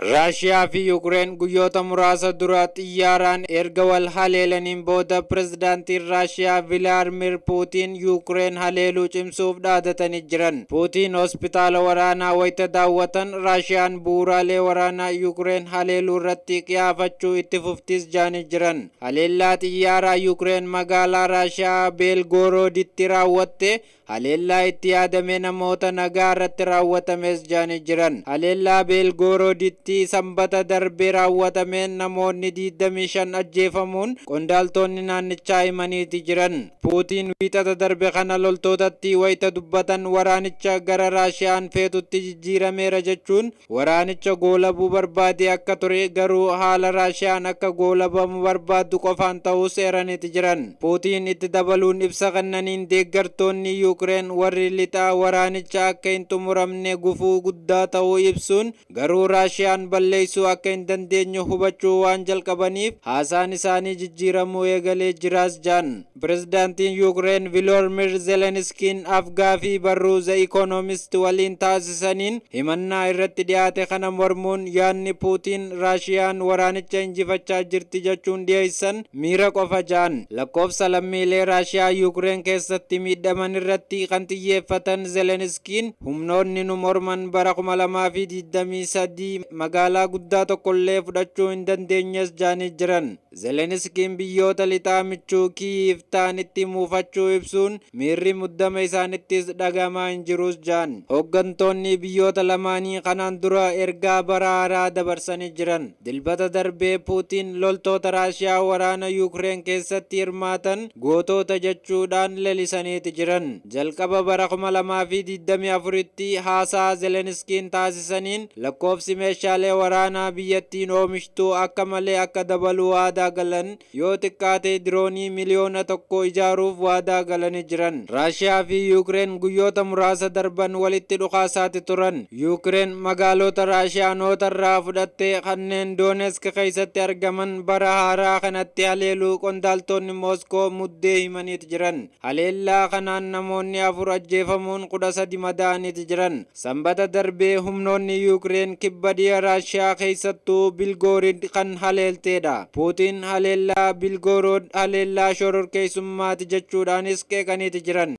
Raashiyaa fi Yukreen guyyoota muraasa dura xiyyaaraan erga wal haleelaniin booda pirezidaantiin Raashiyaa Vilaadimir Puutiin Yukreen haleeluu cimsuuf dhaadatanii jiran. Puutiin hospitaala waraanaa wayita daawwatan Raashiyaan bu'uuraalee waraanaa Yukreen haleeluu irratti qiyaafachuu itti fuftis jaanii jiran. Haleellaa xiyyaaraa Yukreen magaalaa Raashiyaa beelgorooditti raawwatte Haleellaa itti yaadame namoota nagaa irratti raawwatamees jaani jiran. halellaa beelgoroditti sanbata darbe raawwatameen namoonni 25 ajjeefamuun qondaaltoonni naannichaa himaniiti jiran. Puutiin wiixata darbe kana loltootatti wayita dubbatan waraanicha gara Raashiyaan feetutti jijjiirameera jechuun waraanicha goolabuu barbaade akka ture garuu haala Raashiyaan akka goolabamu barbaadu qofaan ta'uu seeraniiti jiran. Puutiin itti dabaluun ibsa kannaniin deeggartoonni Yuukireen warri lixaa waraanicha akka hin xumuramne gufuu guddaa ta'uu ibsuun garuu Raashiyaan balleeysuu akka hin dandeenye hubachuu waan jalqabaniif haasaan isaanii jijjiiramuu eegalee jiraas jaan. Pirezidaantiin Yuukireen Viloormir Zelenskiin fi barruuza Ikoonomist waliin taasisaniin himannaa irratti dhiyaate kana mormuun yaadni Puutiin Raashiyaan waraanicha injifachaa jirti jechuun dhiyeessan miira qofa jaan. Lakkoofsa lammiilee Raashiyaa Yuukireen keessatti miidhaman irratti kan xiyyeeffatan zeleniskiin humnoonni nu morman bara 2023 magaalaa guddaa tokkollee fudhachuu hin dandeenyes jaanii jiran Zeleniskiin biyyoota lixaa michuu kiyiif taanitti muufachuu ibsuun miirri muddama isaanittis dhagamaa hin jirus jaan. Hooggantoonni biyyoota lamaanii kanaan dura ergaa baraaraa dabarsanii jiran. Dilbata darbee Puutiin loltoota Raashiyaa waraana Yuukireen keessatti hirmaatan gootoota jechuudhaan leelisaniiti jiran. Jalqaba bara 2024tti haasaa Zeleniskiin taasisaniin lakkoofsi meeshaalee waraanaa biyyattiin oomishtu akka malee akka dabalu aadaa galan yoo xiqqaate diroonii miliyoona tokko ijaaruuf waadaa galanii jiran raashiyaa fi yuukireen guyyoota muraasa darban walitti dhukaasaati turan yuukireen magaalota raashiyaanota irraa fudhatte kanneen doonesk keessatti argaman bara haaraa kanatti haleeluu qondaaltoonni mooskoo muddee himaniti jiran haleellaa kanaan namoonni afur ajjeefamuun kudha sadi madaaniit jiran sanbata darbee humnoonni yuukireen kibba dhiya raashiyaa keessattuu kan haleelteedha haleellaa bilgoorood haleellaa shororkeessummaati jechuudhaanis keekaniiti jiran.